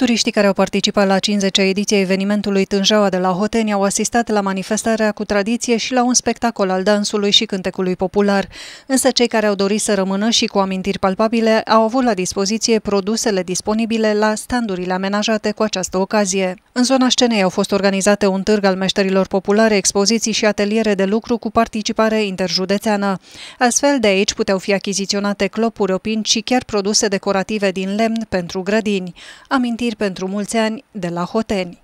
Turiștii care au participat la 50-a ediție evenimentului Tânjaua de la Hoteni au asistat la manifestarea cu tradiție și la un spectacol al dansului și cântecului popular. Însă cei care au dorit să rămână și cu amintiri palpabile au avut la dispoziție produsele disponibile la standurile amenajate cu această ocazie. În zona scenei au fost organizate un târg al meșterilor populare, expoziții și ateliere de lucru cu participare interjudețeană. Astfel, de aici puteau fi achiziționate clopuri, opin și chiar produse decorative din lemn pentru grădini. Amintiri pentru mulți ani de la Hoteni.